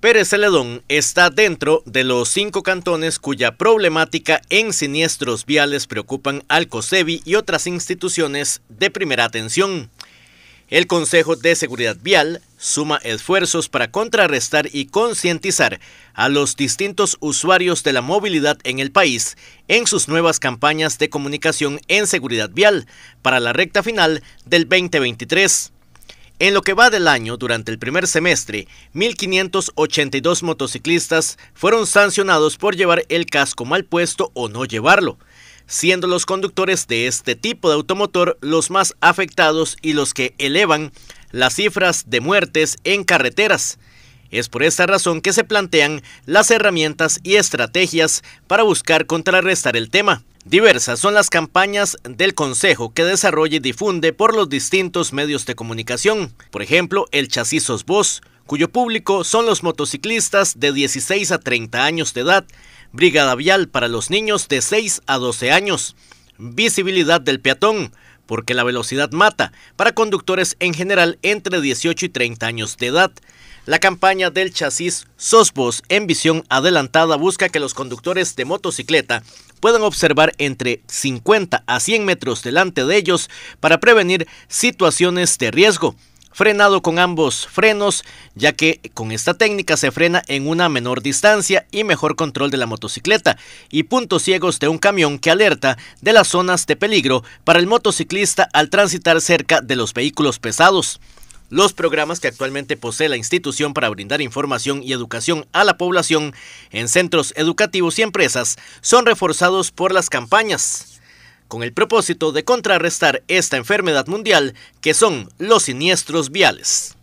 Pérez Celedón está dentro de los cinco cantones cuya problemática en siniestros viales preocupan al COSEBI y otras instituciones de primera atención. El Consejo de Seguridad Vial suma esfuerzos para contrarrestar y concientizar a los distintos usuarios de la movilidad en el país en sus nuevas campañas de comunicación en seguridad vial para la recta final del 2023. En lo que va del año, durante el primer semestre, 1.582 motociclistas fueron sancionados por llevar el casco mal puesto o no llevarlo, siendo los conductores de este tipo de automotor los más afectados y los que elevan las cifras de muertes en carreteras. Es por esta razón que se plantean las herramientas y estrategias para buscar contrarrestar el tema. Diversas son las campañas del Consejo que desarrolla y difunde por los distintos medios de comunicación, por ejemplo, el Chasisos Voz, cuyo público son los motociclistas de 16 a 30 años de edad, Brigada Vial para los niños de 6 a 12 años, Visibilidad del Peatón porque la velocidad mata para conductores en general entre 18 y 30 años de edad. La campaña del chasis SOSBOS en visión adelantada busca que los conductores de motocicleta puedan observar entre 50 a 100 metros delante de ellos para prevenir situaciones de riesgo frenado con ambos frenos, ya que con esta técnica se frena en una menor distancia y mejor control de la motocicleta, y puntos ciegos de un camión que alerta de las zonas de peligro para el motociclista al transitar cerca de los vehículos pesados. Los programas que actualmente posee la institución para brindar información y educación a la población en centros educativos y empresas son reforzados por las campañas con el propósito de contrarrestar esta enfermedad mundial que son los siniestros viales.